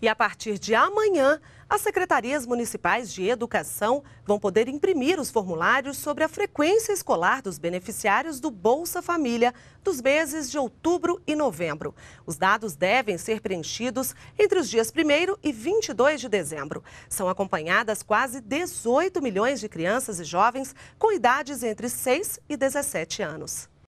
E a partir de amanhã, as secretarias municipais de educação vão poder imprimir os formulários sobre a frequência escolar dos beneficiários do Bolsa Família dos meses de outubro e novembro. Os dados devem ser preenchidos entre os dias 1 e 22 de dezembro. São acompanhadas quase 18 milhões de crianças e jovens com idades entre 6 e 17 anos.